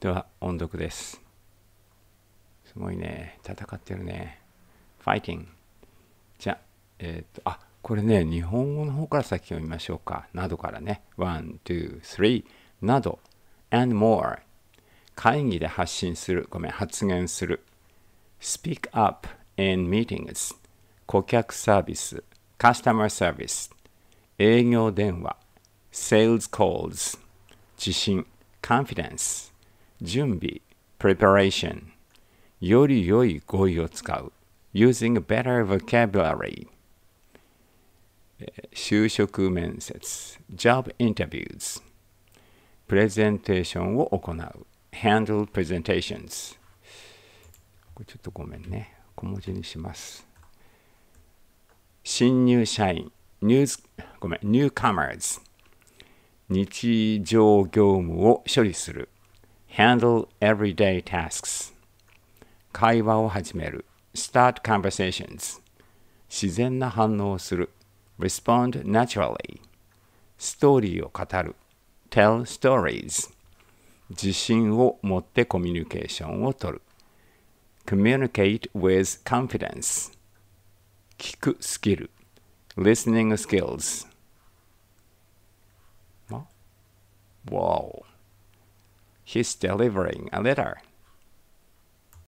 では音読です。すごいね、戦ってるね。ファイティング。じゃあ、えっ、と、あこれね、日本語の方から先読みましょうか。などからね。ワン、e two, t など。and more 会議で発信する、ごめん、発言する。speak up in meetings 顧客サービス、customer service 営業電話、sales calls 自信、confidence 準備 preparation より良い語彙を使う using better vocabulary 就職面接 job interviews プレゼンテーションを行う handle presentations これちょっとごめんね小文字にします新入社員ニュースごめんニューカマーズ日常業務を処理する handle everyday tasks 会話を始める start conversations 自然な反応をする respond naturally ストーリーを語る tell stories 自信を持ってコミュニケーションをとる communicate with confidence 聞くスキル listening skills wow. he's delivering a letter.